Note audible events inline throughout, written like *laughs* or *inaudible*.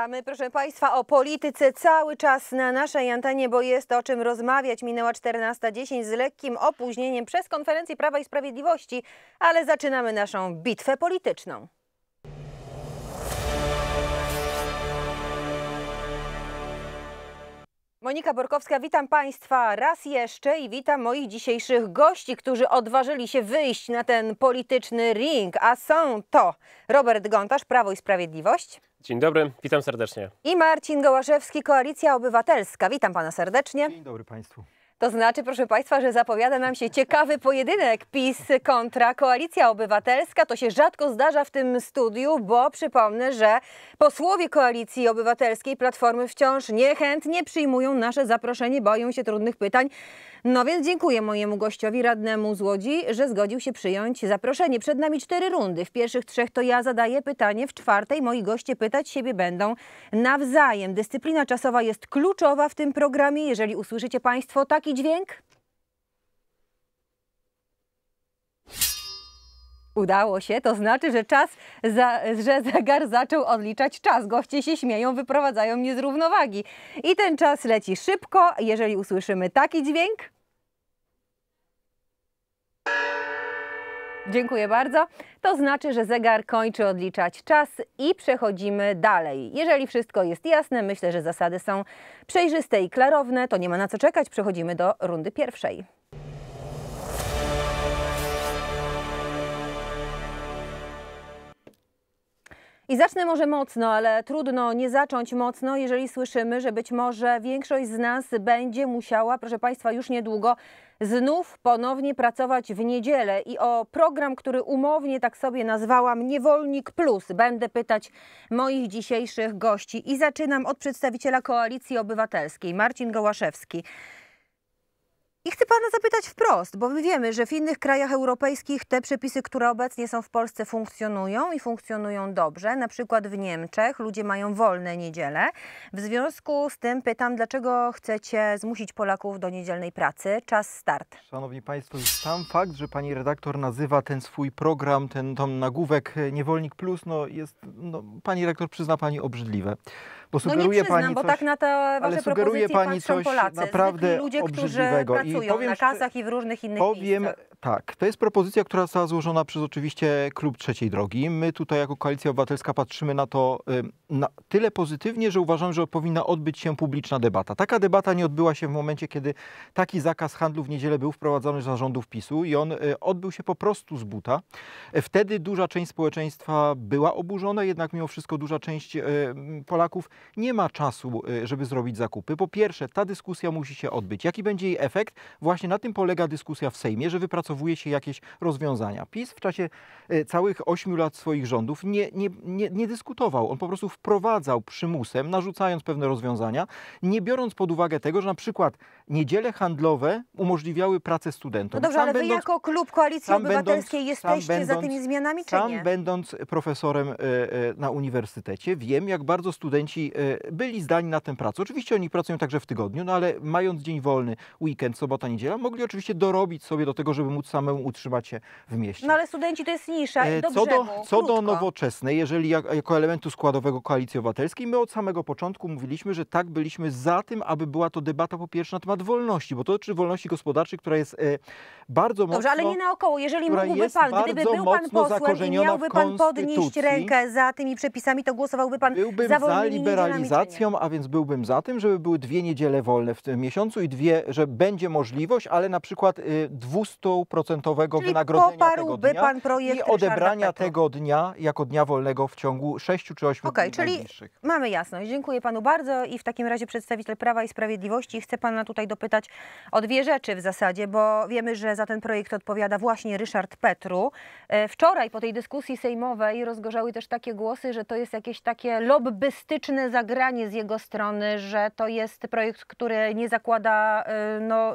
A my, proszę Państwa, o polityce cały czas na naszej antenie, bo jest o czym rozmawiać. Minęła 14.10 z lekkim opóźnieniem przez konferencję Prawa i Sprawiedliwości, ale zaczynamy naszą bitwę polityczną. Monika Borkowska, witam Państwa raz jeszcze i witam moich dzisiejszych gości, którzy odważyli się wyjść na ten polityczny ring. A są to Robert Gontarz, Prawo i Sprawiedliwość. Dzień dobry, witam serdecznie. I Marcin Gołaszewski, Koalicja Obywatelska. Witam pana serdecznie. Dzień dobry państwu. To znaczy, proszę Państwa, że zapowiada nam się ciekawy pojedynek PiS kontra Koalicja Obywatelska. To się rzadko zdarza w tym studiu, bo przypomnę, że posłowie Koalicji Obywatelskiej Platformy wciąż niechętnie przyjmują nasze zaproszenie, boją się trudnych pytań. No więc dziękuję mojemu gościowi, radnemu z Łodzi, że zgodził się przyjąć zaproszenie. Przed nami cztery rundy. W pierwszych trzech to ja zadaję pytanie, w czwartej moi goście pytać siebie będą nawzajem. Dyscyplina czasowa jest kluczowa w tym programie. Jeżeli usłyszycie Państwo taki taki dźwięk? Udało się, to znaczy, że czas, za, że zegar zaczął odliczać czas. Goście się śmieją, wyprowadzają mnie z równowagi. I ten czas leci szybko. Jeżeli usłyszymy taki dźwięk. Dziękuję bardzo. To znaczy, że zegar kończy odliczać czas i przechodzimy dalej. Jeżeli wszystko jest jasne, myślę, że zasady są przejrzyste i klarowne, to nie ma na co czekać. Przechodzimy do rundy pierwszej. I zacznę może mocno, ale trudno nie zacząć mocno, jeżeli słyszymy, że być może większość z nas będzie musiała, proszę Państwa, już niedługo znów ponownie pracować w niedzielę. I o program, który umownie tak sobie nazwałam Niewolnik Plus, będę pytać moich dzisiejszych gości. I zaczynam od przedstawiciela Koalicji Obywatelskiej, Marcin Gołaszewski. I chcę Pana zapytać wprost, bo my wiemy, że w innych krajach europejskich te przepisy, które obecnie są w Polsce, funkcjonują i funkcjonują dobrze. Na przykład w Niemczech ludzie mają wolne niedzielę. W związku z tym pytam, dlaczego chcecie zmusić Polaków do niedzielnej pracy? Czas start. Szanowni Państwo, już sam fakt, że Pani redaktor nazywa ten swój program, ten, tą nagłówek Niewolnik Plus, no jest, no, Pani redaktor przyzna Pani obrzydliwe. Bo sugeruje no nie przyznam, pani coś, bo tak na te wasze sugeruje pani coś Polacy, naprawdę ludzie, obrzydliwego. Którzy pracują I powiem, na kasach i w różnych innych powiem, miejscach. Tak, to jest propozycja, która została złożona przez oczywiście klub Trzeciej Drogi. My tutaj jako Koalicja Obywatelska patrzymy na to na tyle pozytywnie, że uważam, że powinna odbyć się publiczna debata. Taka debata nie odbyła się w momencie, kiedy taki zakaz handlu w niedzielę był wprowadzony za rządów PiSu i on y, odbył się po prostu z buta. E, wtedy duża część społeczeństwa była oburzona, jednak mimo wszystko duża część y, Polaków nie ma czasu, y, żeby zrobić zakupy. Po pierwsze, ta dyskusja musi się odbyć. Jaki będzie jej efekt? Właśnie na tym polega dyskusja w Sejmie, że wypracowuje się jakieś rozwiązania. PiS w czasie y, całych ośmiu lat swoich rządów nie, nie, nie, nie dyskutował. On po prostu wprowadzał przymusem, narzucając pewne rozwiązania, nie biorąc pod uwagę tego, że na przykład niedziele handlowe umożliwiały pracę studentom. No dobrze, sam ale będąc, wy jako klub Koalicji Obywatelskiej będąc, jesteście będąc, za tymi zmianami, czy sam nie? Sam będąc profesorem y, na uniwersytecie wiem, jak bardzo studenci Y, byli zdani na tę pracę. Oczywiście oni pracują także w tygodniu, no ale mając dzień wolny, weekend, sobota, niedziela, mogli oczywiście dorobić sobie do tego, żeby móc samemu utrzymać się w mieście. No ale studenci to jest nisza i e, do Co do, co do nowoczesnej, jeżeli jako elementu składowego koalicji obywatelskiej, my od samego początku mówiliśmy, że tak byliśmy za tym, aby była to debata po pierwsze na temat wolności, bo to dotyczy wolności gospodarczej, która jest e, bardzo mocno... Dobrze, ale nie naokoło. Jeżeli mógłby pan, gdyby był pan posłem i miałby pan podnieść rękę za tymi przepisami, to głosowałby pan byłbym za wolnymi za liberalizacją, a więc byłbym za tym, żeby były dwie niedziele wolne w tym miesiącu i dwie, że będzie możliwość, ale na przykład 200% y, wynagrodzenia tego dnia pan projekt i odebrania tego dnia jako dnia wolnego w ciągu 6 czy 8 okay, dni czyli najbliższych. mamy jasność. Dziękuję panu bardzo i w takim razie przedstawiciel Prawa i Sprawiedliwości chce pana tutaj dopytać o dwie rzeczy w zasadzie, bo wiemy, że za ten projekt odpowiada właśnie Ryszard Petru. E, wczoraj po tej dyskusji sejmowej rozgorzały też takie głosy, że to jest jakieś takie lobbystyczne zagranie z jego strony, że to jest projekt, który nie zakłada y, no,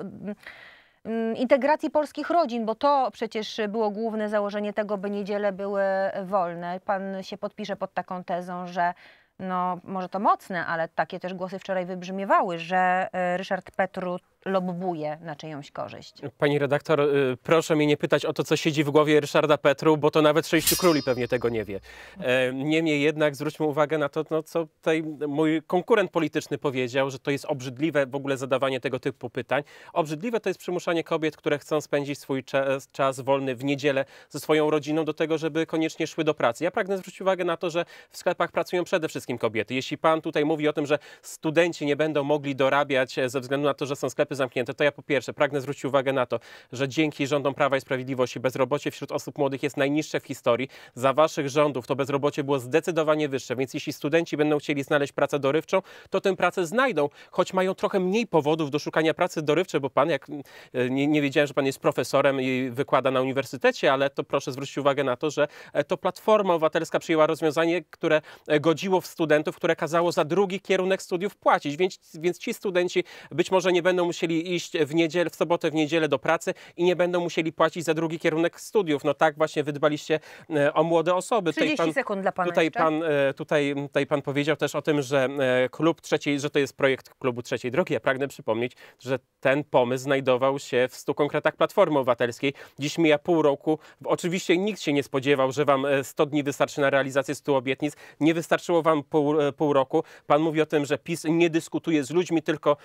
mm, integracji polskich rodzin, bo to przecież było główne założenie tego, by niedziele były wolne. Pan się podpisze pod taką tezą, że no, może to mocne, ale takie też głosy wczoraj wybrzmiewały, że y, Ryszard Petru lobbuje na czyjąś korzyść. Pani redaktor, y, proszę mnie nie pytać o to, co siedzi w głowie Ryszarda Petru, bo to nawet sześciu króli pewnie tego nie wie. E, niemniej jednak zwróćmy uwagę na to, no, co tutaj mój konkurent polityczny powiedział, że to jest obrzydliwe w ogóle zadawanie tego typu pytań. Obrzydliwe to jest przymuszanie kobiet, które chcą spędzić swój czas, czas wolny w niedzielę ze swoją rodziną do tego, żeby koniecznie szły do pracy. Ja pragnę zwrócić uwagę na to, że w sklepach pracują przede wszystkim kobiety. Jeśli pan tutaj mówi o tym, że studenci nie będą mogli dorabiać e, ze względu na to, że są sklepy zamknięte, to ja po pierwsze pragnę zwrócić uwagę na to, że dzięki rządom Prawa i Sprawiedliwości bezrobocie wśród osób młodych jest najniższe w historii. Za waszych rządów to bezrobocie było zdecydowanie wyższe, więc jeśli studenci będą chcieli znaleźć pracę dorywczą, to tę pracę znajdą, choć mają trochę mniej powodów do szukania pracy dorywczej, bo pan, jak mm, e, nie, nie wiedziałem, że pan jest profesorem i wykłada na uniwersytecie, ale to proszę zwrócić uwagę na to, że e, to Platforma Obywatelska przyjęła rozwiązanie, które e, godziło w studentów, które kazało za drugi kierunek studiów płacić, więc, więc ci studenci być może nie będą musieli musieli iść w niedzielę, w sobotę, w niedzielę do pracy i nie będą musieli płacić za drugi kierunek studiów. No tak właśnie wydbaliście e, o młode osoby. 30 pan, sekund dla pana tutaj pan, e, tutaj, tutaj pan powiedział też o tym, że e, klub trzeciej, że to jest projekt klubu trzeciej drogi. Ja pragnę przypomnieć, że ten pomysł znajdował się w 100 konkretach Platformy Obywatelskiej. Dziś mija pół roku. Oczywiście nikt się nie spodziewał, że wam 100 dni wystarczy na realizację 100 obietnic. Nie wystarczyło wam pół, pół roku. Pan mówi o tym, że PiS nie dyskutuje z ludźmi, tylko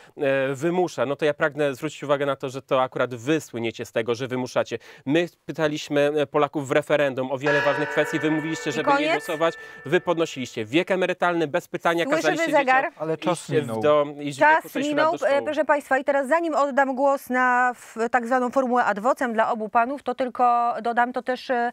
wymusza. No to ja ja pragnę zwrócić uwagę na to, że to akurat wy słyniecie z tego, że wymuszacie. My pytaliśmy e, Polaków w referendum o wiele ważnych kwestii, wy mówiliście, żeby nie głosować, wy podnosiliście wiek emerytalny, bez pytania Słyszy kazaliście zegar. Dzieciom, Ale czas minął. Do, czas minął, proszę Państwa. I teraz zanim oddam głos na tak zwaną formułę ad vocem dla obu panów, to tylko dodam to też, e,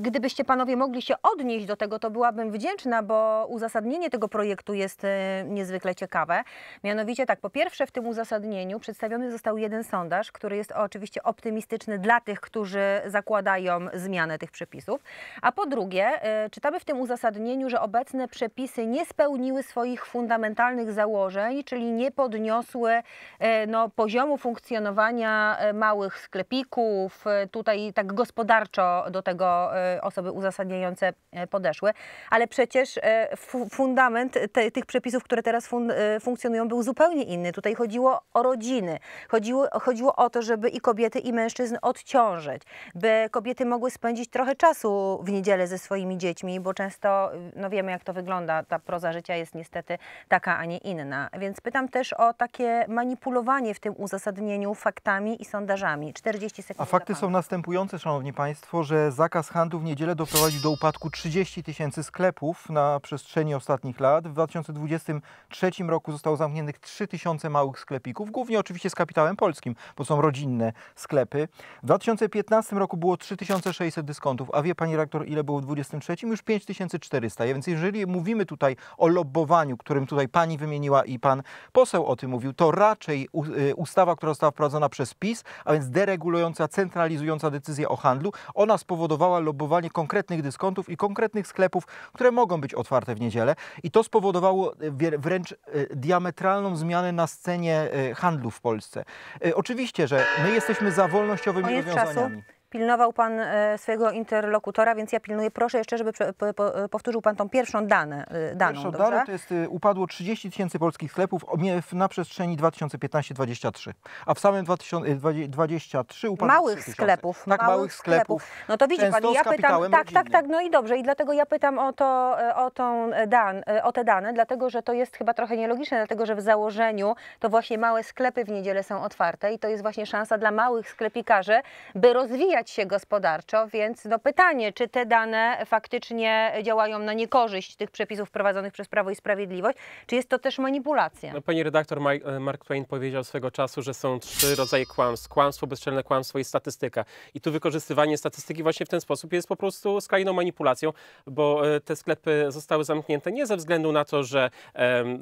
gdybyście panowie mogli się odnieść do tego, to byłabym wdzięczna, bo uzasadnienie tego projektu jest e, niezwykle ciekawe. Mianowicie tak, po pierwsze w tym uzasadnieniu przedstawiony został jeden sondaż, który jest oczywiście optymistyczny dla tych, którzy zakładają zmianę tych przepisów. A po drugie, y, czytamy w tym uzasadnieniu, że obecne przepisy nie spełniły swoich fundamentalnych założeń, czyli nie podniosły y, no, poziomu funkcjonowania y, małych sklepików. Tutaj tak gospodarczo do tego osoby uzasadniające podeszły. Ale przecież fundament te, tych przepisów, które teraz fun funkcjonują, był zupełnie inny. Tutaj chodziło o rodzinę rodziny. Chodziło, chodziło o to, żeby i kobiety, i mężczyzn odciążyć, by kobiety mogły spędzić trochę czasu w niedzielę ze swoimi dziećmi, bo często y, no wiemy, jak to wygląda. Ta proza życia jest niestety taka, a nie inna. Więc pytam też o takie manipulowanie w tym uzasadnieniu faktami i sondażami. 40 sekund. A fakty są następujące, Szanowni Państwo, że zakaz handlu w niedzielę doprowadził do upadku 30 tysięcy sklepów na przestrzeni ostatnich lat. W 2023 roku zostało zamkniętych 3 tysiące małych sklepików, głównie oczywiście z kapitałem polskim, bo są rodzinne sklepy. W 2015 roku było 3600 dyskontów, a wie pani rektor, ile było w 2023? Już 5400. Więc jeżeli mówimy tutaj o lobbowaniu, którym tutaj pani wymieniła i pan poseł o tym mówił, to raczej y, ustawa, która została wprowadzona przez PiS, a więc deregulująca, centralizująca decyzję o handlu, ona spowodowała lobowanie konkretnych dyskontów i konkretnych sklepów, które mogą być otwarte w niedzielę. I to spowodowało y, wręcz y, diametralną zmianę na scenie handlu w Polsce. Y, oczywiście, że my jesteśmy za wolnościowymi rozwiązaniami. Czasu pilnował Pan e, swojego interlokutora, więc ja pilnuję. Proszę jeszcze, żeby powtórzył Pan tą pierwszą dane, e, daną. Pierwszą daną to jest, e, upadło 30 tysięcy polskich sklepów na przestrzeni 2015-2023, a w samym 2023 upadło Małych sklepów. Tak, małych, małych sklepów. sklepów. No to widzi Często Pan, ja pytam, tak, tak, tak, no i dobrze i dlatego ja pytam o, to, o, tą dan, o te dane, dlatego, że to jest chyba trochę nielogiczne, dlatego, że w założeniu to właśnie małe sklepy w niedzielę są otwarte i to jest właśnie szansa dla małych sklepikarzy, by rozwijać rozwijać się gospodarczo, więc no pytanie, czy te dane faktycznie działają na niekorzyść tych przepisów wprowadzonych przez Prawo i Sprawiedliwość, czy jest to też manipulacja? No, pani redaktor e, Mark Twain powiedział swego czasu, że są trzy rodzaje kłamstw. Kłamstwo, bezczelne kłamstwo i statystyka. I tu wykorzystywanie statystyki właśnie w ten sposób jest po prostu skrajną manipulacją, bo e, te sklepy zostały zamknięte nie ze względu na to, że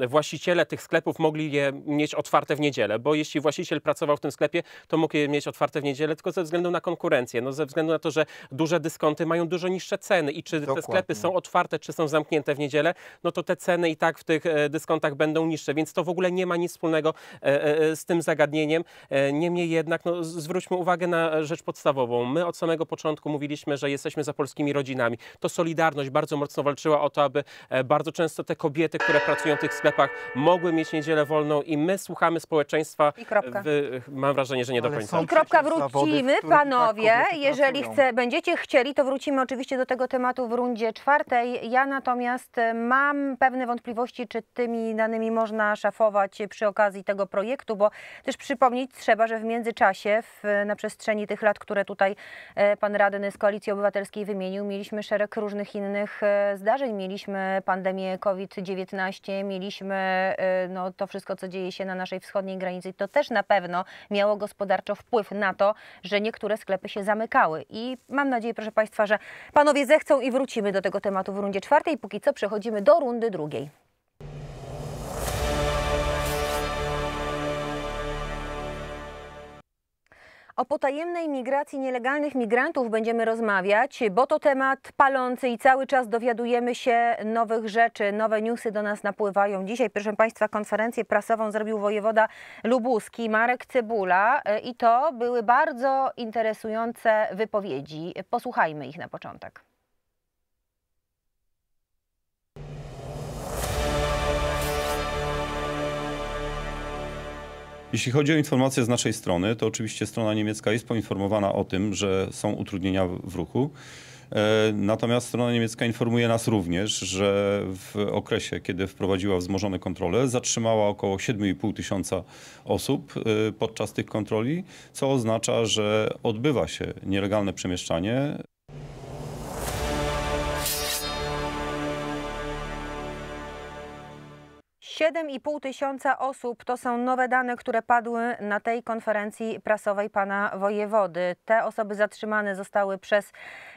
właściciele tych sklepów mogli je mieć otwarte w niedzielę, bo jeśli właściciel pracował w tym sklepie, to mógł je mieć otwarte w niedzielę, tylko ze względu na konkurencję konkurencję? No ze względu na to, że duże dyskonty mają dużo niższe ceny i czy Dokładnie. te sklepy są otwarte, czy są zamknięte w niedzielę, no to te ceny i tak w tych e, dyskontach będą niższe, więc to w ogóle nie ma nic wspólnego e, e, z tym zagadnieniem. Niemniej jednak no, zwróćmy uwagę na rzecz podstawową. My od samego początku mówiliśmy, że jesteśmy za polskimi rodzinami. To Solidarność bardzo mocno walczyła o to, aby bardzo często te kobiety, które pracują w tych sklepach, mogły mieć niedzielę wolną i my słuchamy społeczeństwa. I kropka. W, mam wrażenie, że nie do końca. I kropka wrócimy, tak panowie jeżeli chce, będziecie chcieli, to wrócimy oczywiście do tego tematu w rundzie czwartej. Ja natomiast e, mam pewne wątpliwości, czy tymi danymi można szafować przy okazji tego projektu, bo też przypomnieć trzeba, że w międzyczasie, w, na przestrzeni tych lat, które tutaj e, pan Radny z Koalicji Obywatelskiej wymienił, mieliśmy szereg różnych innych e, zdarzeń. Mieliśmy pandemię COVID-19, mieliśmy no, to wszystko, co dzieje się na naszej wschodniej granicy. To też na pewno miało gospodarczo wpływ na to, że niektóre sklepy się zamykały. I mam nadzieję, proszę Państwa, że panowie zechcą i wrócimy do tego tematu w rundzie czwartej. Póki co przechodzimy do rundy drugiej. O potajemnej migracji nielegalnych migrantów będziemy rozmawiać, bo to temat palący i cały czas dowiadujemy się nowych rzeczy, nowe newsy do nas napływają. Dzisiaj, proszę Państwa, konferencję prasową zrobił wojewoda lubuski Marek Cebula i to były bardzo interesujące wypowiedzi. Posłuchajmy ich na początek. Jeśli chodzi o informacje z naszej strony, to oczywiście strona niemiecka jest poinformowana o tym, że są utrudnienia w ruchu. E, natomiast strona niemiecka informuje nas również, że w okresie, kiedy wprowadziła wzmożone kontrole, zatrzymała około 7,5 tysiąca osób e, podczas tych kontroli, co oznacza, że odbywa się nielegalne przemieszczanie 7,5 tysiąca osób to są nowe dane, które padły na tej konferencji prasowej pana wojewody. Te osoby zatrzymane zostały przez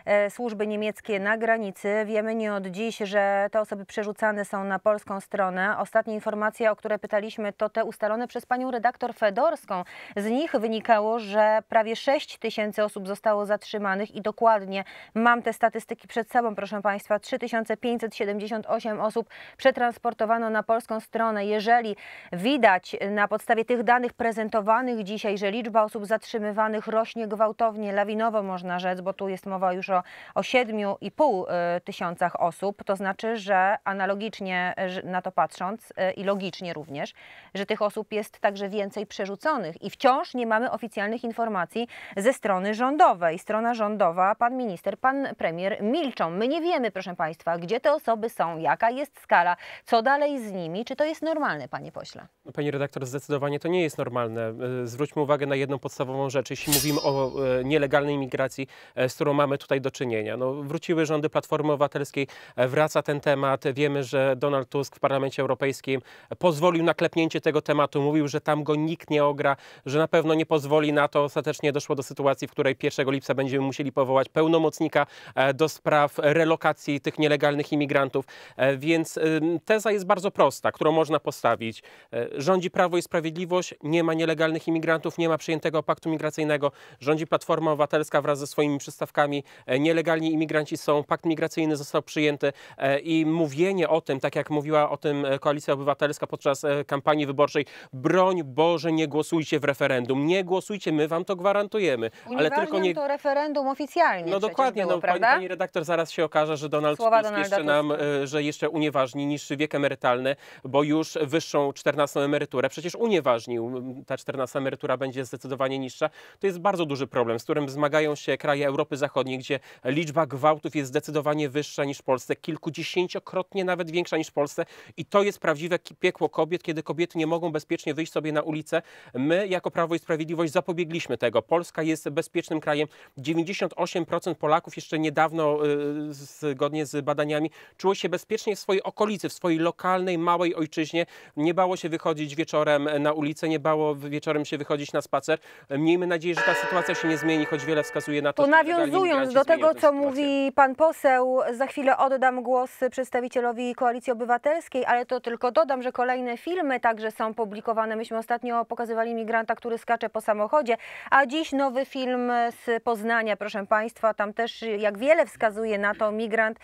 e, służby niemieckie na granicy. Wiemy nie od dziś, że te osoby przerzucane są na polską stronę. Ostatnie informacje, o które pytaliśmy, to te ustalone przez panią redaktor Fedorską. Z nich wynikało, że prawie 6 tysięcy osób zostało zatrzymanych i dokładnie mam te statystyki przed sobą, proszę państwa. 3578 osób przetransportowano na polską stronę stronę. Jeżeli widać na podstawie tych danych prezentowanych dzisiaj, że liczba osób zatrzymywanych rośnie gwałtownie, lawinowo można rzec, bo tu jest mowa już o, o 7,5 y, tysiącach osób, to znaczy, że analogicznie na to patrząc y, i logicznie również, że tych osób jest także więcej przerzuconych i wciąż nie mamy oficjalnych informacji ze strony rządowej. Strona rządowa, pan minister, pan premier milczą. My nie wiemy, proszę Państwa, gdzie te osoby są, jaka jest skala, co dalej z nimi, czy czy to jest normalne, panie pośle? No, Pani redaktor, zdecydowanie to nie jest normalne. E, zwróćmy uwagę na jedną podstawową rzecz. Jeśli mówimy o e, nielegalnej imigracji, e, z którą mamy tutaj do czynienia, no, wróciły rządy Platformy Obywatelskiej, wraca ten temat. Wiemy, że Donald Tusk w Parlamencie Europejskim pozwolił na klepnięcie tego tematu. Mówił, że tam go nikt nie ogra, że na pewno nie pozwoli na to. Ostatecznie doszło do sytuacji, w której 1 lipca będziemy musieli powołać pełnomocnika do spraw relokacji tych nielegalnych imigrantów. Więc teza jest bardzo prosta, którą można postawić. E, rządzi Prawo i Sprawiedliwość, nie ma nielegalnych imigrantów, nie ma przyjętego paktu migracyjnego. Rządzi Platforma Obywatelska wraz ze swoimi przystawkami. E, nielegalni imigranci są, pakt migracyjny został przyjęty e, i mówienie o tym, tak jak mówiła o tym Koalicja Obywatelska podczas kampanii wyborczej, broń Boże, nie głosujcie w referendum. Nie głosujcie, my wam to gwarantujemy. Ale tylko nie... to referendum oficjalnie No dokładnie, było, no, pani, pani, redaktor, zaraz się okaże, że Donald Słowa Tusk Donalda jeszcze nam, że jeszcze unieważni niższy wiek emerytalny, bo już wyższą 14 emeryturę przecież unieważnił. Ta 14 emerytura będzie zdecydowanie niższa. To jest bardzo duży problem, z którym zmagają się kraje Europy Zachodniej, gdzie liczba gwałtów jest zdecydowanie wyższa niż w Polsce, kilkudziesięciokrotnie nawet większa niż w Polsce. I to jest prawdziwe piekło kobiet, kiedy kobiety nie mogą bezpiecznie wyjść sobie na ulicę. My, jako Prawo i Sprawiedliwość, zapobiegliśmy tego. Polska jest bezpiecznym krajem. 98% Polaków jeszcze niedawno, y, zgodnie z badaniami, czuło się bezpiecznie w swojej okolicy, w swojej lokalnej, małej ojczyźnie ojczyźnie. Nie bało się wychodzić wieczorem na ulicę, nie bało wieczorem się wychodzić na spacer. Miejmy nadzieję, że ta sytuacja się nie zmieni, choć wiele wskazuje na to, to nawiązując do tego, co sytuację. mówi pan poseł, za chwilę oddam głos przedstawicielowi Koalicji Obywatelskiej, ale to tylko dodam, że kolejne filmy także są publikowane. Myśmy ostatnio pokazywali migranta, który skacze po samochodzie, a dziś nowy film z Poznania, proszę państwa. Tam też, jak wiele wskazuje na to, migrant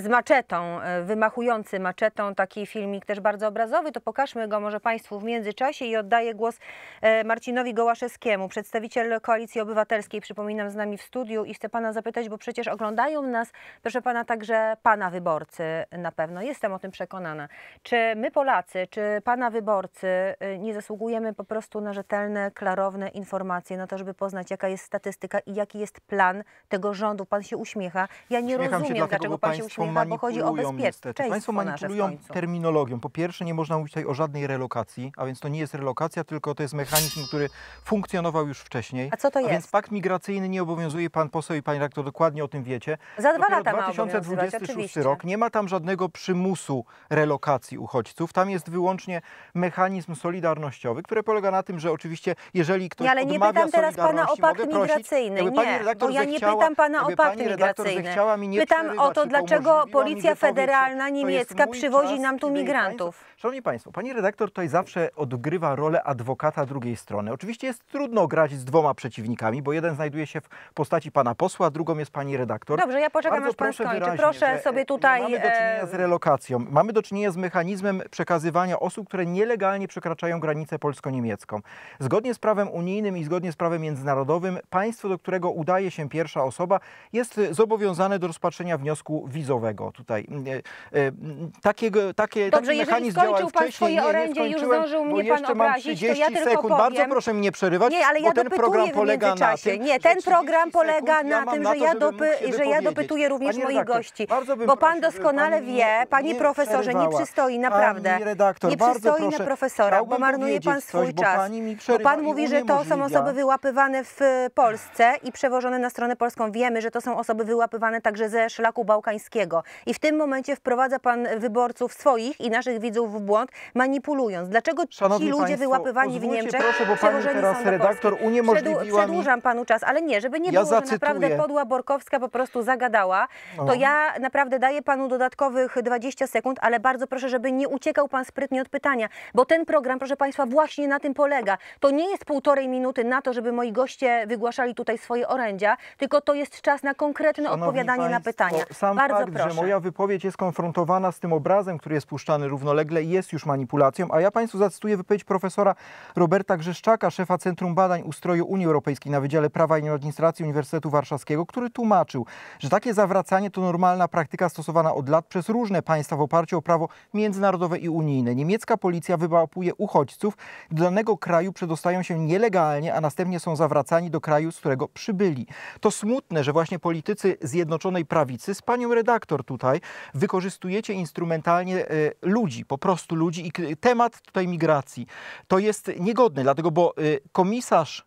z maczetą, wymachujący maczetą. Taki filmik też bardzo bardzo obrazowy, to pokażmy go może Państwu w międzyczasie i oddaję głos e, Marcinowi Gołaszewskiemu, przedstawiciel Koalicji Obywatelskiej, przypominam, z nami w studiu i chcę Pana zapytać, bo przecież oglądają nas, proszę Pana, także Pana wyborcy na pewno, jestem o tym przekonana. Czy my Polacy, czy Pana wyborcy e, nie zasługujemy po prostu na rzetelne, klarowne informacje, na to, żeby poznać, jaka jest statystyka i jaki jest plan tego rządu? Pan się uśmiecha. Ja nie Uśmiecham rozumiem, się dlatego, dlaczego Pan się uśmiecha, bo chodzi o bezpieczeństwo. Państwo manipulują terminologią. Po pierwsze, pierwsze, nie można mówić tutaj o żadnej relokacji, a więc to nie jest relokacja, tylko to jest mechanizm, który funkcjonował już wcześniej. A co to a jest? więc pakt migracyjny nie obowiązuje, pan poseł i pani rektor dokładnie o tym wiecie. Za dwa lata 2026 rok nie ma tam żadnego przymusu relokacji uchodźców. Tam jest wyłącznie mechanizm solidarnościowy, który polega na tym, że oczywiście, jeżeli ktoś nie, ale nie pytam teraz pana o pakt migracyjny. nie, bo ja nie pytam pana o pakt migracyjny. Pytam o to, dlaczego Policja Federalna Niemiecka przywozi nam tu migrantów. Szanowni Państwo, pani redaktor tutaj zawsze odgrywa rolę adwokata drugiej strony. Oczywiście jest trudno grać z dwoma przeciwnikami, bo jeden znajduje się w postaci pana posła, drugą jest pani redaktor. Dobrze, ja poczekam, aż pan skończy. Wyraźnie, proszę sobie tutaj... Mamy do czynienia e, z relokacją. Mamy do czynienia z mechanizmem przekazywania osób, które nielegalnie przekraczają granicę polsko-niemiecką. Zgodnie z prawem unijnym i zgodnie z prawem międzynarodowym, państwo, do którego udaje się pierwsza osoba, jest zobowiązane do rozpatrzenia wniosku wizowego. Tutaj mm, e, e, takiego, takie, Dobrze, taki skończył pan swoje orędzie, już zdążył mnie pan obrazić, to ja tylko sekund. Bardzo proszę mnie przerywać, nie, ale ja bo ten program polega na tym, Nie, ten program polega na tym, że ja, dopy, że ja dopytuję również moich gości, bo pan doskonale wie, panie profesorze, nie przystoi naprawdę, nie przystoi na profesora, bo marnuje pan swój czas, bo pan mówi, że to są osoby wyłapywane w e, Polsce i przewożone na stronę polską. Wiemy, że to są osoby wyłapywane także ze szlaku bałkańskiego i w tym momencie wprowadza pan wyborców swoich i naszych widzów widzów w błąd, manipulując. Dlaczego Szanowni ci ludzie Państwo, wyłapywani w Niemczech proszę, bo pani teraz redaktor uniemożliwiła Przedł, Przedłużam mi... panu czas, ale nie, żeby nie ja było, zacytuję. że naprawdę podła Borkowska po prostu zagadała, no. to ja naprawdę daję panu dodatkowych 20 sekund, ale bardzo proszę, żeby nie uciekał pan sprytnie od pytania, bo ten program, proszę państwa, właśnie na tym polega. To nie jest półtorej minuty na to, żeby moi goście wygłaszali tutaj swoje orędzia, tylko to jest czas na konkretne Szanowni odpowiadanie państwo, na pytania. Sam bardzo fakt, proszę. że moja wypowiedź jest konfrontowana z tym obrazem, który jest puszczany równolegle ulegle jest już manipulacją, a ja Państwu zacytuję wypowiedź profesora Roberta Grzeszczaka, szefa Centrum Badań Ustroju Unii Europejskiej na Wydziale Prawa i Administracji Uniwersytetu Warszawskiego, który tłumaczył, że takie zawracanie to normalna praktyka stosowana od lat przez różne państwa w oparciu o prawo międzynarodowe i unijne. Niemiecka policja wyłapuje uchodźców, do danego kraju przedostają się nielegalnie, a następnie są zawracani do kraju, z którego przybyli. To smutne, że właśnie politycy Zjednoczonej Prawicy z panią redaktor tutaj wykorzystujecie instrumentalnie y, ludzi, po prostu ludzi i temat tutaj migracji to jest niegodny, dlatego bo y, komisarz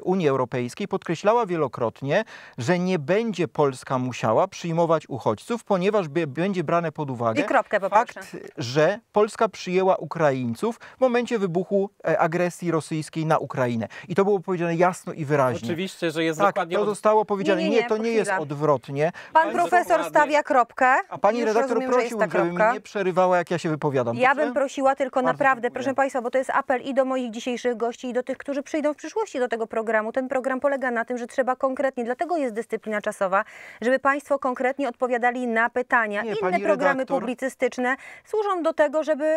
y, Unii Europejskiej podkreślała wielokrotnie, że nie będzie Polska musiała przyjmować uchodźców, ponieważ będzie brane pod uwagę kropkę, fakt, że Polska przyjęła Ukraińców w momencie wybuchu e, agresji rosyjskiej na Ukrainę. I to było powiedziane jasno i wyraźnie. Oczywiście, że jest tak, dokładnie... to zostało powiedziane. Nie, nie, nie, nie to nie jest odwrotnie. Pan profesor stawia kropkę. A pani redaktor rozumiem, prosił, że żebym nie przerywała, jak ja się wypowiadam. Ja bym prosiła tylko Bardzo naprawdę, dziękuję. proszę Państwa, bo to jest apel i do moich dzisiejszych gości, i do tych, którzy przyjdą w przyszłości do tego programu. Ten program polega na tym, że trzeba konkretnie, dlatego jest dyscyplina czasowa, żeby Państwo konkretnie odpowiadali na pytania. Nie, Inne programy redaktor... publicystyczne służą do tego, żeby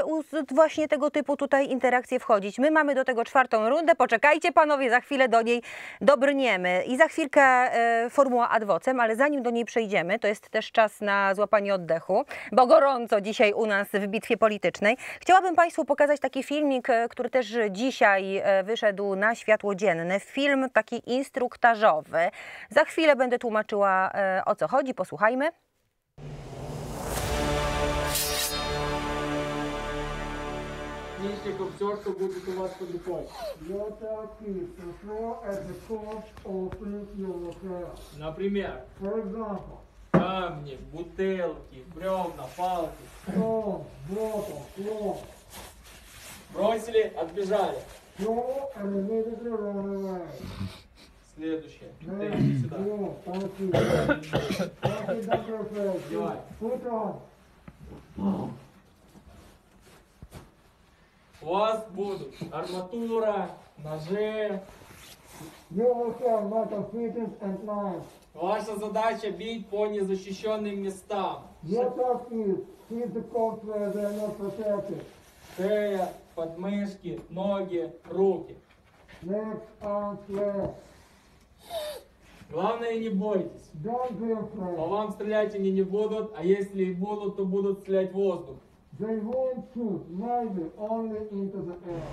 właśnie tego typu tutaj interakcje wchodzić. My mamy do tego czwartą rundę, poczekajcie Panowie, za chwilę do niej dobrniemy. I za chwilkę e, formuła ad vocem, ale zanim do niej przejdziemy, to jest też czas na złapanie oddechu, bo gorąco dzisiaj u nas w bitwie politycznej. Chciałabym Państwu pokazać taki filmik, e, który też dzisiaj e, wyszedł na światło dzienne. Film taki instruktażowy. Za chwilę będę tłumaczyła e, o co chodzi. Posłuchajmy. Нижних обзорцев будет у вас под рукой. Например? For example, камни, бутылки, бревна, палки. Стол, блота, слон. Бросили, отбежали. Все, а Следующее. Ты иди сюда. Давай. У вас будут арматура, ножи. You will have a lot and knives. Ваша задача бить по незащищенным местам. Нет офис, языков проявлено протеты. Шея, подмышки, ноги, руки. Главное не бойтесь. По вам стрелять они не будут, а если и будут, то будут стрелять в воздух. They won't shoot, neither, only into the air.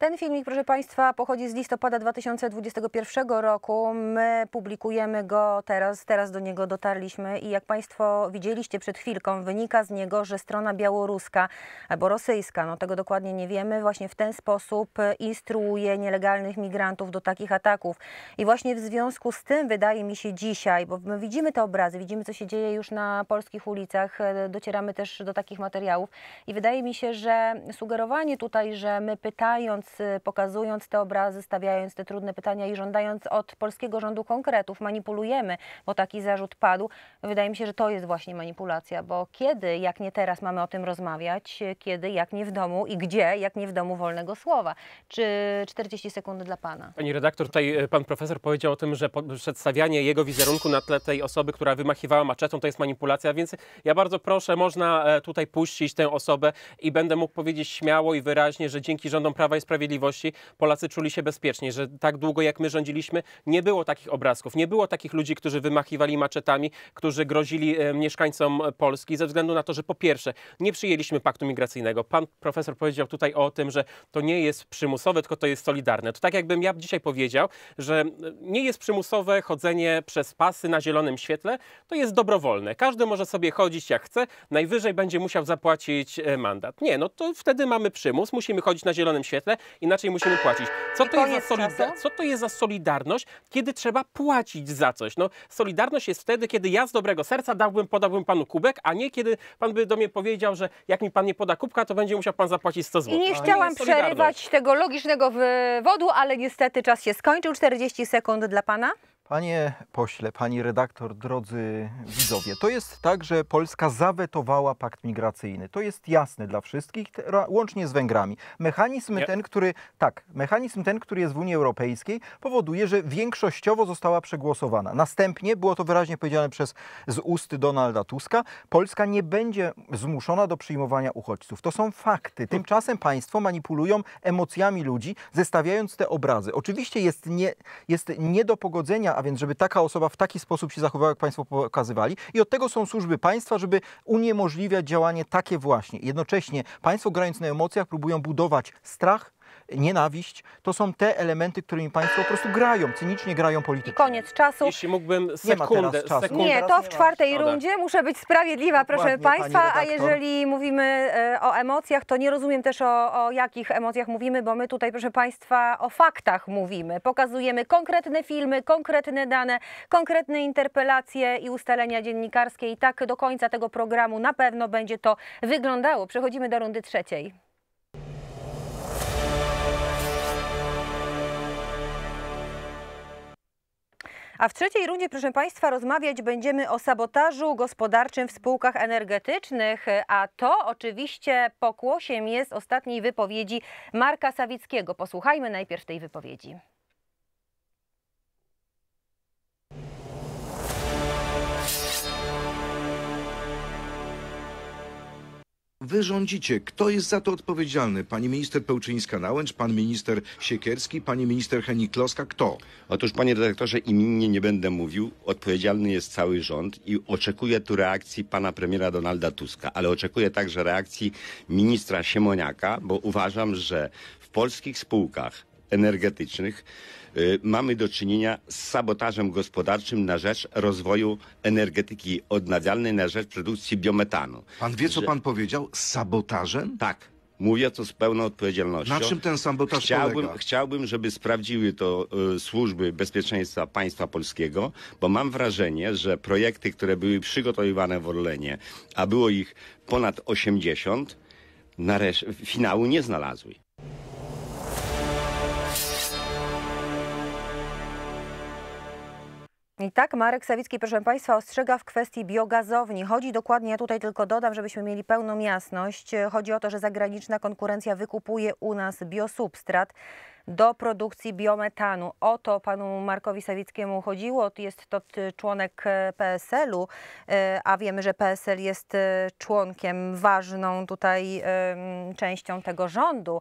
Ten filmik, proszę Państwa, pochodzi z listopada 2021 roku. My publikujemy go teraz, teraz do niego dotarliśmy i jak Państwo widzieliście przed chwilką, wynika z niego, że strona białoruska albo rosyjska, no tego dokładnie nie wiemy, właśnie w ten sposób instruuje nielegalnych migrantów do takich ataków. I właśnie w związku z tym wydaje mi się dzisiaj, bo my widzimy te obrazy, widzimy co się dzieje już na polskich ulicach, e, docieramy też do takich materiałów i wydaje mi się, że sugerowanie tutaj, że my pytając Y, pokazując te obrazy, stawiając te trudne pytania i żądając od polskiego rządu konkretów, manipulujemy, bo taki zarzut padł. Wydaje mi się, że to jest właśnie manipulacja, bo kiedy, jak nie teraz, mamy o tym rozmawiać, kiedy, jak nie w domu i gdzie, jak nie w domu wolnego słowa. Czy 40 sekund dla Pana? Pani redaktor, tutaj y, Pan profesor powiedział o tym, że przedstawianie jego wizerunku na tle tej osoby, która wymachiwała maczetą, to jest manipulacja, więc ja bardzo proszę, można e, tutaj puścić tę osobę i będę mógł powiedzieć śmiało i wyraźnie, że dzięki rządom Prawa i Sprawiedliwości Sprawiedliwości Polacy czuli się bezpiecznie, że tak długo jak my rządziliśmy, nie było takich obrazków, nie było takich ludzi, którzy wymachiwali maczetami, którzy grozili e, mieszkańcom Polski ze względu na to, że po pierwsze nie przyjęliśmy paktu migracyjnego. Pan profesor powiedział tutaj o tym, że to nie jest przymusowe, tylko to jest solidarne. To tak jakbym ja dzisiaj powiedział, że e, nie jest przymusowe chodzenie przez pasy na zielonym świetle, to jest dobrowolne. Każdy może sobie chodzić jak chce, najwyżej będzie musiał zapłacić e, mandat. Nie, no to wtedy mamy przymus, musimy chodzić na zielonym świetle, inaczej musimy płacić. Co to, jest za co to jest za solidarność, kiedy trzeba płacić za coś? No, solidarność jest wtedy, kiedy ja z dobrego serca dałbym, podałbym panu kubek, a nie kiedy pan by do mnie powiedział, że jak mi pan nie poda kubka, to będzie musiał pan zapłacić 100 zł. I nie chciałam przerywać tego logicznego wywodu, ale niestety czas się skończył. 40 sekund dla pana. Panie pośle, pani redaktor, drodzy widzowie, to jest tak, że Polska zawetowała pakt migracyjny. To jest jasne dla wszystkich, łącznie z Węgrami. Mechanizm Nie. ten, który tak, mechanizm ten, który jest w Unii Europejskiej, powoduje, że większościowo została przegłosowana. Następnie było to wyraźnie powiedziane przez z ust Donalda Tuska, Polska nie będzie zmuszona do przyjmowania uchodźców. To są fakty. Tymczasem państwo manipulują emocjami ludzi, zestawiając te obrazy. Oczywiście jest nie, jest nie do pogodzenia a więc żeby taka osoba w taki sposób się zachowywała, jak Państwo pokazywali. I od tego są służby państwa, żeby uniemożliwiać działanie takie właśnie. Jednocześnie państwo grając na emocjach próbują budować strach, nienawiść, to są te elementy, którymi państwo po prostu grają, cynicznie grają politycznie. I koniec czasu. Jeśli mógłbym sekundę, czasu. sekundę. Nie, to w czwartej rundzie muszę być sprawiedliwa, Dokładnie, proszę państwa, a jeżeli mówimy e, o emocjach, to nie rozumiem też o, o jakich emocjach mówimy, bo my tutaj, proszę państwa, o faktach mówimy. Pokazujemy konkretne filmy, konkretne dane, konkretne interpelacje i ustalenia dziennikarskie i tak do końca tego programu na pewno będzie to wyglądało. Przechodzimy do rundy trzeciej. A w trzeciej rundzie, proszę Państwa, rozmawiać będziemy o sabotażu gospodarczym w spółkach energetycznych, a to oczywiście pokłosiem jest ostatniej wypowiedzi Marka Sawickiego. Posłuchajmy najpierw tej wypowiedzi. wy rządzicie. Kto jest za to odpowiedzialny? Pani minister Pełczyńska-Nałęcz, pan minister Siekierski, pani minister Henikloska, kto? Otóż, panie redaktorze, imiennie nie będę mówił. Odpowiedzialny jest cały rząd i oczekuję tu reakcji pana premiera Donalda Tuska, ale oczekuję także reakcji ministra Siemoniaka, bo uważam, że w polskich spółkach energetycznych Y, mamy do czynienia z sabotażem gospodarczym na rzecz rozwoju energetyki odnawialnej, na rzecz produkcji biometanu. Pan wie, co Że... pan powiedział? Sabotażem? Tak. Mówię to z pełną odpowiedzialnością. Na czym ten sabotaż chciałbym, polega? Chciałbym, żeby sprawdziły to y, służby bezpieczeństwa państwa polskiego, bo mam wrażenie, że projekty, które były przygotowywane w Orlenie, a było ich ponad 80, nareszcie finału nie znalazły. I tak Marek Sawicki, proszę Państwa, ostrzega w kwestii biogazowni. Chodzi dokładnie, ja tutaj tylko dodam, żebyśmy mieli pełną jasność. Chodzi o to, że zagraniczna konkurencja wykupuje u nas biosubstrat do produkcji biometanu. O to panu Markowi Sawickiemu chodziło. Jest to członek e, PSL-u, e, a wiemy, że PSL jest e, członkiem ważną tutaj częścią tego rządu.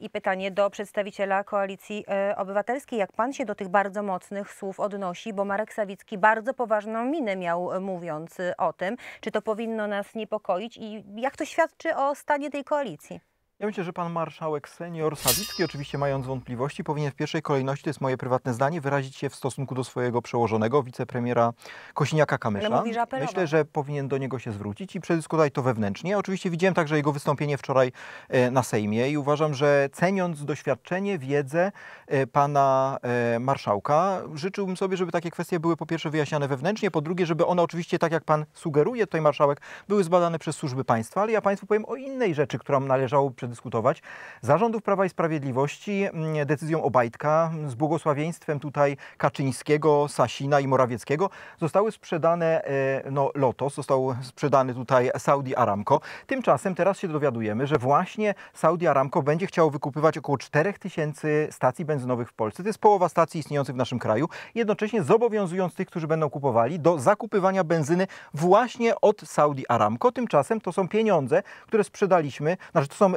I pytanie do przedstawiciela Koalicji Obywatelskiej. Jak pan się do tych bardzo mocnych słów odnosi? Bo Marek Sawicki bardzo poważną minę miał mówiąc o tym. Czy to powinno nas niepokoić i jak to świadczy o stanie tej koalicji? Ja myślę, że pan marszałek senior Sawicki, oczywiście mając wątpliwości, powinien w pierwszej kolejności, to jest moje prywatne zdanie, wyrazić się w stosunku do swojego przełożonego, wicepremiera Kosiniaka-Kamysza. Myślę, że powinien do niego się zwrócić i przedyskutować to wewnętrznie. Oczywiście widziałem także jego wystąpienie wczoraj e, na Sejmie i uważam, że ceniąc doświadczenie, wiedzę e, pana e, marszałka, życzyłbym sobie, żeby takie kwestie były po pierwsze wyjaśniane wewnętrznie, po drugie, żeby one oczywiście, tak jak pan sugeruje tutaj marszałek, były zbadane przez służby państwa, ale ja państwu powiem o innej rzeczy, którą należało przed przedyskutować. Zarządów Prawa i Sprawiedliwości mm, decyzją Obajtka mm, z błogosławieństwem tutaj Kaczyńskiego, Sasina i Morawieckiego zostały sprzedane, e, no Lotos został sprzedany tutaj Saudi Aramco. Tymczasem teraz się dowiadujemy, że właśnie Saudi Aramco będzie chciał wykupywać około 4000 stacji benzynowych w Polsce. To jest połowa stacji istniejących w naszym kraju. Jednocześnie zobowiązując tych, którzy będą kupowali do zakupywania benzyny właśnie od Saudi Aramco. Tymczasem to są pieniądze, które sprzedaliśmy, znaczy to są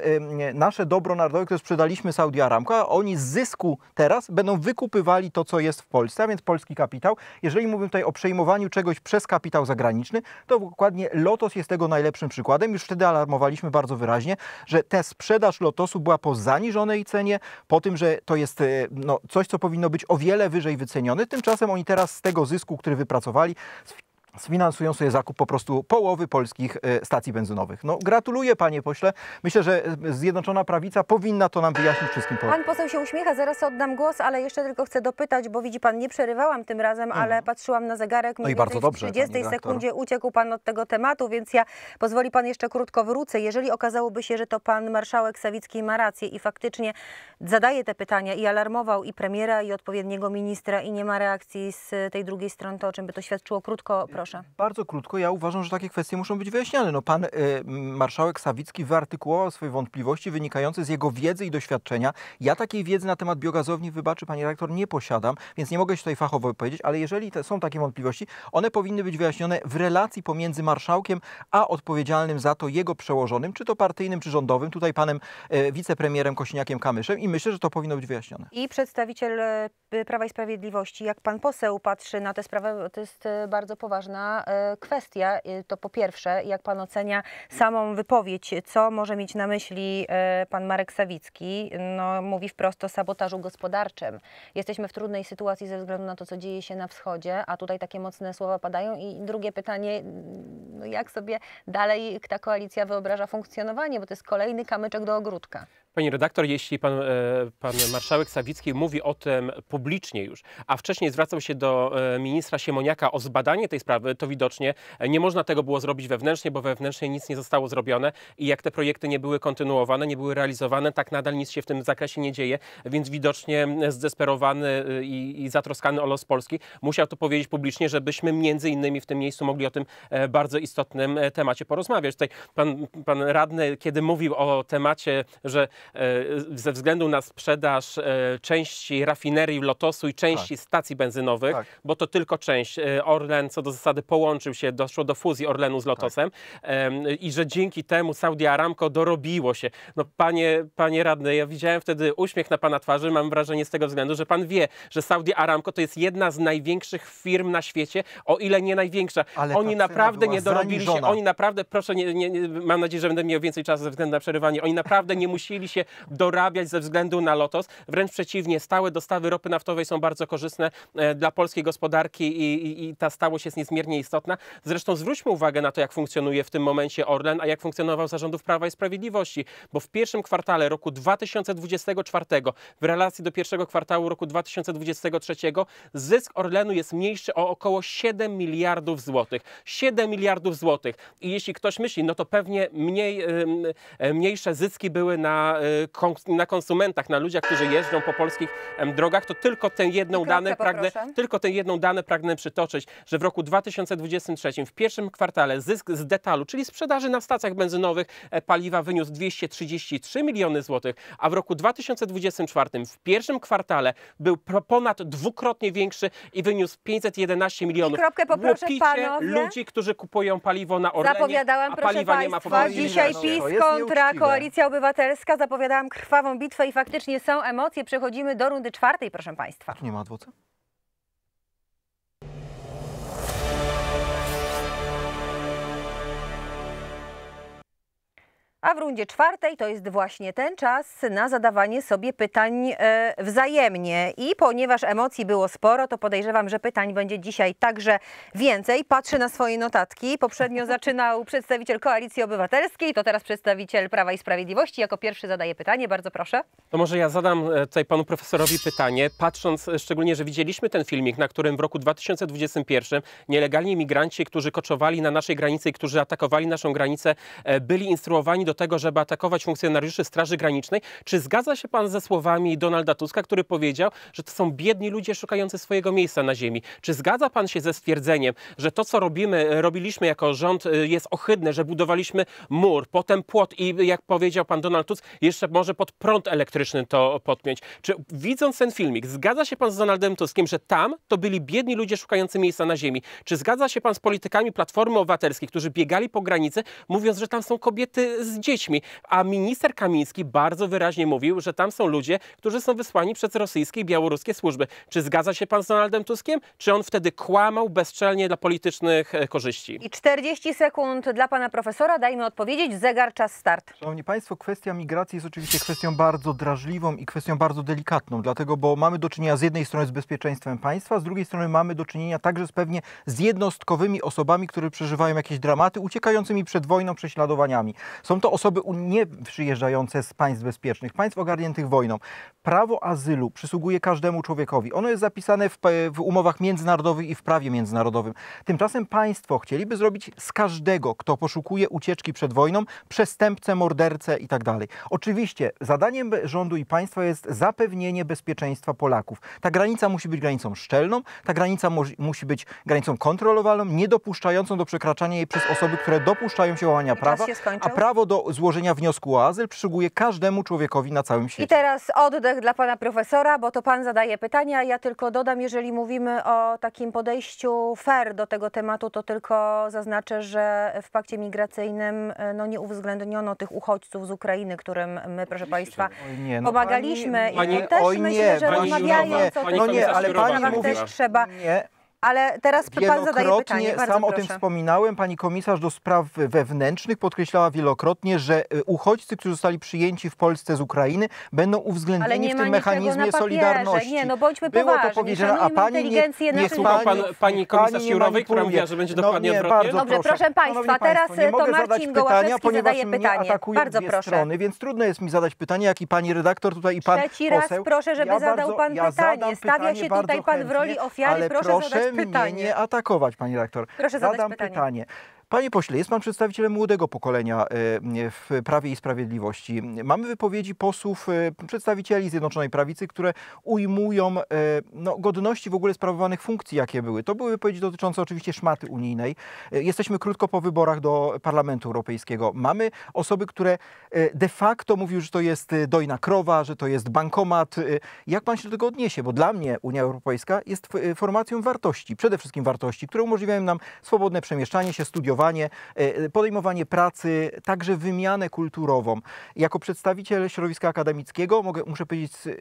E, nasze dobro narodowe, które sprzedaliśmy Saudi Aramco, a oni z zysku teraz będą wykupywali to, co jest w Polsce, a więc polski kapitał. Jeżeli mówimy tutaj o przejmowaniu czegoś przez kapitał zagraniczny, to dokładnie Lotos jest tego najlepszym przykładem. Już wtedy alarmowaliśmy bardzo wyraźnie, że ta sprzedaż Lotosu była po zaniżonej cenie, po tym, że to jest e, no, coś, co powinno być o wiele wyżej wycenione. Tymczasem oni teraz z tego zysku, który wypracowali, sfinansują sobie zakup po prostu połowy polskich e, stacji benzynowych. No gratuluję panie pośle. Myślę, że e, Zjednoczona Prawica powinna to nam wyjaśnić wszystkim. Pan poseł się uśmiecha, zaraz oddam głos, ale jeszcze tylko chcę dopytać, bo widzi pan, nie przerywałam tym razem, mm. ale patrzyłam na zegarek. No i bardzo dobrze. W 30 sekundzie uciekł pan od tego tematu, więc ja pozwoli pan jeszcze krótko wrócę. Jeżeli okazałoby się, że to pan marszałek Sawicki ma rację i faktycznie zadaje te pytania i alarmował i premiera i odpowiedniego ministra i nie ma reakcji z tej drugiej strony, to o czym by to świadczyło krótko, proszę proszę. Bardzo krótko, ja uważam, że takie kwestie muszą być wyjaśniane. No, pan y, marszałek Sawicki wyartykułował swoje wątpliwości wynikające z jego wiedzy i doświadczenia. Ja takiej wiedzy na temat biogazowni, wybaczy pani rektor, nie posiadam, więc nie mogę się tutaj fachowo wypowiedzieć, ale jeżeli są takie wątpliwości, one powinny być wyjaśnione w relacji pomiędzy marszałkiem a odpowiedzialnym za to jego przełożonym, czy to partyjnym, czy rządowym, tutaj panem y, wicepremierem Kosiniakiem-Kamyszem i myślę, że to powinno być wyjaśnione. I przedstawiciel y, Prawa i Sprawiedliwości, jak pan poseł patrzy na tę sprawę, to jest y, bardzo poważne ważna e, kwestia. E, to po pierwsze, jak pan ocenia samą wypowiedź, co może mieć na myśli e, pan Marek Sawicki? No, mówi wprost o sabotażu gospodarczym. Jesteśmy w trudnej sytuacji ze względu na to, co dzieje się na wschodzie, a tutaj takie mocne słowa padają. I drugie pytanie, no jak sobie dalej ta koalicja wyobraża funkcjonowanie, bo to jest kolejny kamyczek do ogródka. Pani redaktor, jeśli pan, pan, marszałek Sawicki mówi o tym publicznie już, a wcześniej zwracał się do ministra Siemoniaka o zbadanie tej sprawy, ustawy, e, to widocznie e, nie można tego było zrobić wewnętrznie, bo wewnętrznie nic nie zostało zrobione i jak te projekty nie były kontynuowane, nie były realizowane, tak nadal nic się w tym zakresie nie dzieje, więc widocznie zdesperowany y, i, i zatroskany o los Polski musiał to powiedzieć publicznie, żebyśmy między innymi w tym miejscu mogli o tym e, bardzo istotnym temacie porozmawiać. Tutaj pan, pan radny, kiedy mówił o temacie, że ze względu na sprzedaż części rafinerii Lotosu i części tak. stacji benzynowych, tak. bo to tylko część Orlen co do zasady zasady połączył się, doszło do fuzji Orlenu z Lotosem tak. i że dzięki temu Saudi Aramco dorobiło się. No panie, panie radny, ja widziałem wtedy uśmiech na pana twarzy, mam wrażenie z tego względu, że pan wie, że Saudi Aramco to jest jedna z największych firm na świecie, o ile nie największa. Ale oni naprawdę nie dorobili zaniżona. się, oni naprawdę, proszę, nie, nie, nie, mam nadzieję, że będę miał więcej czasu ze względu na przerywanie, oni naprawdę nie musieli się dorabiać ze względu na Lotos, wręcz przeciwnie, stałe dostawy ropy naftowej są bardzo korzystne e, dla polskiej gospodarki i, i, i ta stałość jest niezmiernie niezmiernie istotna. Zresztą zwróćmy uwagę na to, jak funkcjonuje w tym momencie Orlen, a jak funkcjonował zarządów Prawa i Sprawiedliwości, bo w pierwszym kwartale roku 2024 w relacji do pierwszego kwartału roku 2023 zysk Orlenu jest mniejszy o około 7 miliardów złotych. 7 miliardów złotych. I jeśli ktoś myśli, no to pewnie mniej, e, mniejsze zyski były na, e, na konsumentach, na ludziach, którzy jeżdżą po polskich drogach, to tylko tę jedną, danę, pragnę, tylko jedną danę pragnę przytoczyć, że w roku 2023 2023 w pierwszym kwartale zysk z detalu, czyli sprzedaży na stacjach benzynowych e, paliwa wyniósł 233 miliony złotych, a w roku 2024 w pierwszym kwartale był ponad dwukrotnie większy i wyniósł 511 milionów. I kropkę poproszę panowie. ludzi, którzy kupują paliwo na Orlenie, Zapowiadałam, a paliwa nie ma Dzisiaj PiS kontra Koalicja Obywatelska. Zapowiadałam krwawą bitwę i faktycznie są emocje. Przechodzimy do rundy czwartej, proszę państwa. Tu nie ma odwrotu? A w rundzie czwartej to jest właśnie ten czas na zadawanie sobie pytań e, wzajemnie. I ponieważ emocji było sporo, to podejrzewam, że pytań będzie dzisiaj także więcej. Patrzę na swoje notatki. Poprzednio *laughs* zaczynał przedstawiciel Koalicji Obywatelskiej, to teraz przedstawiciel Prawa i Sprawiedliwości. Jako pierwszy zadaje pytanie, bardzo proszę. To może ja zadam e, tutaj panu profesorowi pytanie, patrząc e, szczególnie, że widzieliśmy ten filmik, na którym w roku 2021 nielegalni migranci, którzy koczowali na naszej granicy i którzy atakowali naszą granicę, byli instruowani do do tego, żeby atakować funkcjonariuszy Straży Granicznej. Czy zgadza się pan ze słowami Donalda Tuska, który powiedział, że to są biedni ludzie szukający swojego miejsca na ziemi? Czy zgadza pan się ze stwierdzeniem, że to, co robimy, robiliśmy jako rząd, y, jest ohydne, że budowaliśmy mur, potem płot i, jak powiedział pan Donald Tusk, jeszcze może pod prąd elektryczny to podpiąć. Czy widząc ten filmik, zgadza się pan z Donaldem Tuskiem, że tam to byli biedni ludzie szukający miejsca na ziemi? Czy zgadza się pan z politykami Platformy Obywatelskiej, którzy biegali po granicy, mówiąc, że tam są kobiety z dziećmi. A minister Kamiński bardzo wyraźnie mówił, że tam są ludzie, którzy są wysłani przez rosyjskie i białoruskie służby. Czy zgadza się pan z Donaldem Tuskiem? Czy on wtedy kłamał bezczelnie dla politycznych e, korzyści? I 40 sekund dla pana profesora. Dajmy odpowiedzieć. Zegar, czas start. Szanowni państwo, kwestia migracji jest oczywiście kwestią bardzo drażliwą i kwestią bardzo delikatną, dlatego, bo mamy do czynienia z jednej strony z bezpieczeństwem państwa, z drugiej strony mamy do czynienia także z pewnie z jednostkowymi osobami, które przeżywają jakieś dramaty, uciekającymi przed wojną, prześladowaniami. Są to osoby nie przyjeżdżające z państw bezpiecznych, państw ogarniętych wojną. Prawo azylu przysługuje każdemu człowiekowi. Ono jest zapisane w, e, w umowach międzynarodowych i w prawie międzynarodowym. Tymczasem państwo chcieliby zrobić z każdego, kto poszukuje ucieczki przed wojną, przestępcę, mordercę itd. Tak Oczywiście zadaniem rządu i państwa jest zapewnienie bezpieczeństwa Polaków. Ta granica musi być granicą szczelną, ta granica musi być granicą kontrolowaną, niedopuszczającą do przekraczania jej przez osoby, które dopuszczają się łamania prawa, a prawo do złożenia wniosku o azyl przysługuje każdemu człowiekowi na całym świecie. I teraz oddech dla pana profesora, bo to pan zadaje pytania. Ja tylko dodam, jeżeli mówimy o takim podejściu fair do tego tematu, to tylko zaznaczę, że w pakcie migracyjnym e, no, nie uwzględniono tych uchodźców z Ukrainy, którym my, proszę państwa, nie, no, pomagaliśmy. Pani, i pani, też oj, myślę, nie, że pani, rozmawiając o tych no nie, ale pani też trzeba... Nie, ale teraz pan zadaje pytanie. Bardzo sam proszę. o tym wspominałem. Pani komisarz do spraw wewnętrznych podkreślała wielokrotnie, że y, uchodźcy, którzy zostali przyjęci w Polsce z Ukrainy, będą uwzględnieni w tym mechanizmie solidarności. Nie, no bądźmy Było to powiedziane, a pani nie, nie słuchał pan, pani komisarz Jurowej, która mówiła, że będzie no dokładnie no, nie, odwrotnie? Dobrze, proszę, państwa, teraz to Marcin Gołaszewski zadaje pytanie. Bardzo proszę. Strony, więc trudno jest mi zadać pytanie, jak i pani redaktor tutaj i pan Trzeci poseł. raz proszę, żeby ja zadał bardzo, pan ja pytanie. Stawia się tutaj pan w roli ofiary. Proszę, proszę proszę mnie pytanie. nie atakować, pani rektor. Proszę zadać Zadam pytanie. pytanie. Panie pośle, jest pan przedstawicielem młodego pokolenia e, e, w Prawie i Sprawiedliwości. Mamy wypowiedzi posłów, e, przedstawicieli Zjednoczonej Prawicy, które ujmują no, godności w ogóle sprawowanych funkcji, jakie były. To były wypowiedzi dotyczące oczywiście szmaty unijnej. Jesteśmy krótko po wyborach do Parlamentu Europejskiego. Mamy osoby, które de facto mówią, że to jest dojna krowa, że to jest bankomat. Jak pan się do tego odniesie? Bo dla mnie Unia Europejska jest formacją wartości, przede wszystkim wartości, które umożliwiają nam swobodne przemieszczanie się, studiowanie, podejmowanie, e, podejmowanie pracy, także wymianę kulturową. Jako przedstawiciel środowiska akademickiego mogę, muszę powiedzieć z e,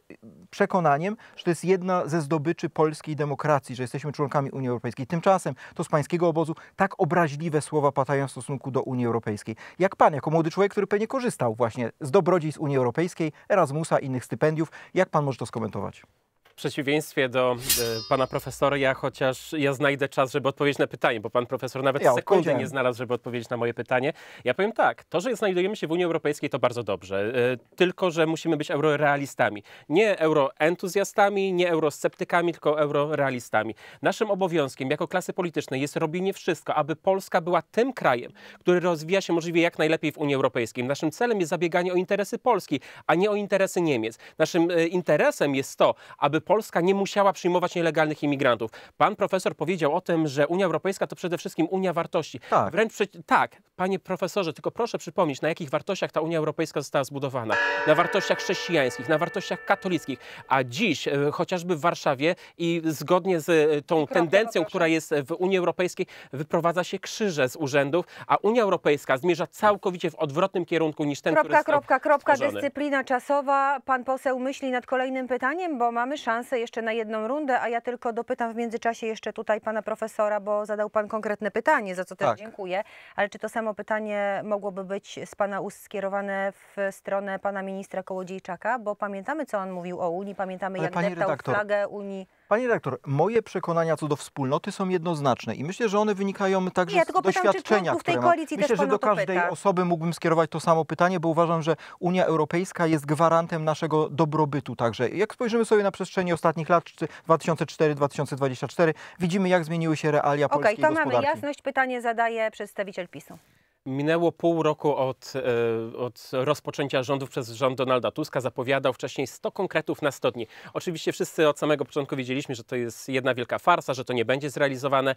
przekonaniem, że to jest jedna ze zdobyczy polskiej demokracji, że jesteśmy członkami Unii Europejskiej. Tymczasem to z pańskiego obozu tak obraźliwe słowa padają w stosunku do Unii Europejskiej. Jak pan, jako młody człowiek, który pewnie korzystał właśnie z dobrodziejstw Unii Europejskiej, Erasmusa, innych stypendiów, jak pan może to skomentować? W przeciwieństwie do e, pana profesora, ja chociaż ja znajdę czas, żeby odpowiedzieć na pytanie, bo pan profesor nawet ja sekundy nie znalazł, żeby odpowiedzieć na moje pytanie. Ja powiem tak, to, że znajdujemy się w Unii Europejskiej, to bardzo dobrze. E, tylko, że musimy być eurorealistami. Nie euroentuzjastami, nie eurosceptykami, tylko eurorealistami. Naszym obowiązkiem jako klasy politycznej jest robienie wszystko, aby Polska była tym krajem, który rozwija się możliwie jak najlepiej w Unii Europejskiej. Naszym celem jest zabieganie o interesy Polski, a nie o interesy Niemiec. Naszym e, interesem jest to, aby Polska nie musiała przyjmować nielegalnych imigrantów. Pan profesor powiedział o tym, że Unia Europejska to przede wszystkim Unia Wartości. Tak. Wręcz tak, panie profesorze, tylko proszę przypomnieć, na jakich wartościach ta Unia Europejska została zbudowana. Na wartościach chrześcijańskich, na wartościach katolickich, a dziś e, chociażby w Warszawie i zgodnie z e, tą Prawda, tendencją, która jest w Unii Europejskiej, wyprowadza się krzyże z urzędów, a Unia Europejska zmierza całkowicie w odwrotnym kierunku niż ten, kropka, który Kropka, kropka, kropka, dyscyplina czasowa. Pan poseł myśli nad kolejnym pytaniem, bo mamy szansę szansę jeszcze na jedną rundę, a ja tylko dopytam w międzyczasie jeszcze tutaj pana profesora, bo zadał pan konkretne pytanie, za co też tak. dziękuję. Ale czy to samo pytanie mogłoby być z pana ust skierowane w stronę pana ministra Kołodziejczaka? Bo pamiętamy, co on mówił o Unii, pamiętamy, Ale jak deptał redaktor, flagę Unii. Panie redaktor, moje przekonania co do wspólnoty są jednoznaczne i myślę, że one wynikają także ja z doświadczenia, pytam, które mam. Myślę, że do każdej pyta. osoby mógłbym skierować to samo pytanie, bo uważam, że Unia Europejska jest gwarantem naszego dobrobytu także. Jak spojrzymy sobie na przestrzeni ostatnich lat, 2004-2024, widzimy jak zmieniły się realia okay, polskiej gospodarki. Okej, to mamy jasność. Pytanie zadaje przedstawiciel PiSu. Minęło pół roku od, e, od, rozpoczęcia rządów przez rząd Donalda Tuska. Zapowiadał wcześniej 100 konkretów na 100 dni. Oczywiście wszyscy od samego początku wiedzieliśmy, że to jest jedna wielka farsa, że to nie będzie zrealizowane.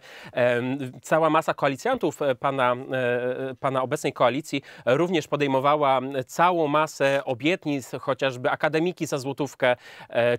Cała masa koalicjantów e, pana, e, pana obecnej koalicji również podejmowała całą masę obietnic, chociażby akademiki za złotówkę,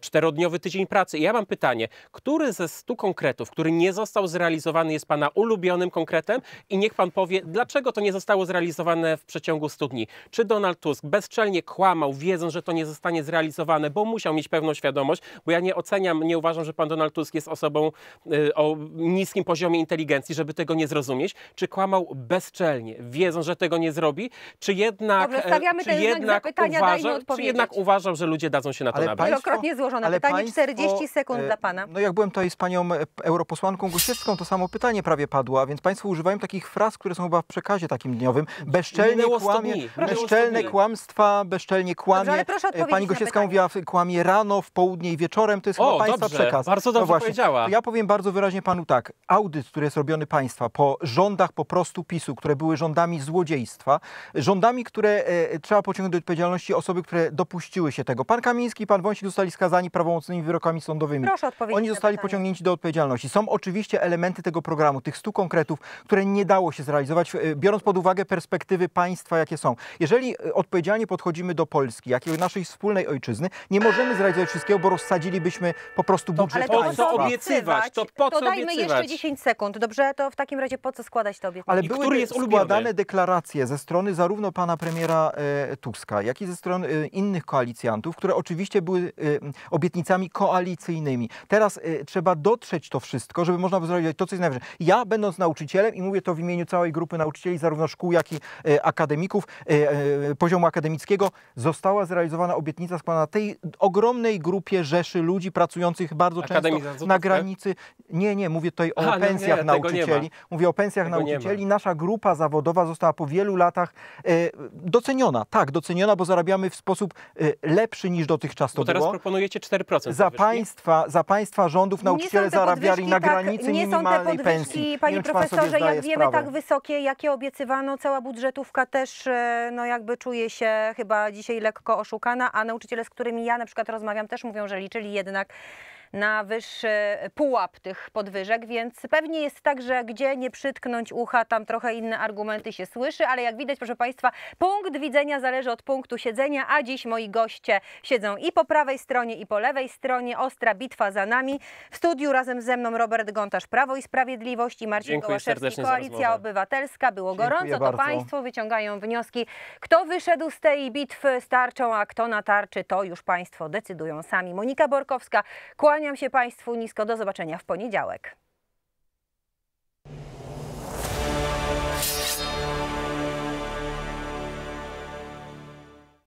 czterodniowy tydzień pracy. I ja mam pytanie, który ze 100 konkretów, który nie został zrealizowany jest pana ulubionym konkretem i niech pan powie, dlaczego to nie zostało zrealizowane w przeciągu 100 dni. Czy Donald Tusk bezczelnie kłamał, wiedząc, że to nie zostanie zrealizowane, bo musiał mieć pewną świadomość, bo ja nie oceniam, nie uważam, że pan Donald Tusk jest osobą y, o niskim poziomie inteligencji, żeby tego nie zrozumieć. Czy kłamał bezczelnie, wiedząc, że tego nie zrobi, czy jednak, Dobrze, e, czy jednak, uważa, czy jednak uważał, że ludzie dadzą się na to ale nabrać? Wielokrotnie złożone ale pytanie, państwo, 40 sekund e, dla pana. No jak byłem tutaj z panią e, europosłanką Gosiewską, to samo pytanie prawie padło, a więc państwo używają takich fraz, które są chyba w przekazie takim takim dniowym. Bezczelnie kłamie, bezczelne kłamstwa, bezczelnie kłamie. Dobrze, e, Pani Gosiewska mówiła, kłamie rano, w południe i wieczorem. To jest o, Państwa dobrze, przekaz. Bardzo no dobrze no właśnie. powiedziała. ja powiem bardzo wyraźnie Panu tak. Audyt, który jest robiony Państwa po rządach po prostu PiSu, które były rządami złodziejstwa, rządami, które e, trzeba pociągnąć do odpowiedzialności osoby, które dopuściły się tego. Pan Kamiński i pan Wąsik zostali skazani prawomocnymi wyrokami sądowymi. Proszę odpowiedzieć Oni zostali pociągnięci do odpowiedzialności. Są oczywiście elementy tego programu, tych stu konkretów, które nie dało się zrealizować, e, biorąc pod uwagę perspektywy państwa, jakie są. Jeżeli y, odpowiedzialnie podchodzimy do Polski, jak i naszej wspólnej ojczyzny, nie możemy zrealizować wszystkiego, bo rozsadzilibyśmy po prostu budżet to, ale to państwa. Po co obiecywać? To po co Dodajmy obiecywać? jeszcze 10 sekund, dobrze? To w takim razie po co składać to obietnice? Ale były składane deklaracje ze strony zarówno pana premiera e, Tuska, jak i ze strony e, innych koalicjantów, które oczywiście były e, obietnicami koalicyjnymi. Teraz e, trzeba dotrzeć to wszystko, żeby można było zrobić to, co jest najważniejsze. Ja będąc nauczycielem i mówię to w imieniu całej grupy nauczycieli, zarówno szkół, jak i e, akademików, e, e, poziomu akademickiego, została zrealizowana obietnica składana tej ogromnej grupie rzeszy ludzi pracujących bardzo Akademii często na tak? granicy. Nie, nie, mówię tutaj o no pensjach nie, nauczycieli. Mówię o pensjach tego nauczycieli. Nasza grupa zawodowa została po wielu latach doceniona. Tak, doceniona, bo zarabiamy w sposób lepszy niż dotychczas to bo teraz było. proponujecie 4%. Za państwa, za państwa rządów nauczyciele zarabiali na tak, granicy tak, minimalnej pensji. Nie są te podwyżki, panie profesorze, jak wiemy, sprawę. tak wysokie, jakie obiecywane cała, no, cała budżetówka też e, no, jakby czuje się chyba dzisiaj lekko oszukana, a nauczyciele, z którymi ja na przykład rozmawiam, też mówią, że liczyli jednak na wyższy pułap tych podwyżek, więc pewnie jest tak, że gdzie nie przytknąć ucha, tam trochę inne argumenty się słyszy, ale jak widać, proszę Państwa, punkt widzenia zależy od punktu siedzenia, a dziś moi goście siedzą i po prawej stronie, i po lewej stronie. Ostra bitwa za nami. W studiu razem ze mną Robert Gontarz, Prawo i Sprawiedliwość i Marcin Dziękuję Kołaszewski, Koalicja Obywatelska. Było Dziękuję gorąco, bardzo. to Państwo wyciągają wnioski. Kto wyszedł z tej bitwy z tarczą, a kto na tarczy, to już Państwo decydują sami. Monika Borkowska, kłania Kłaniam się Państwu nisko. Do zobaczenia w poniedziałek.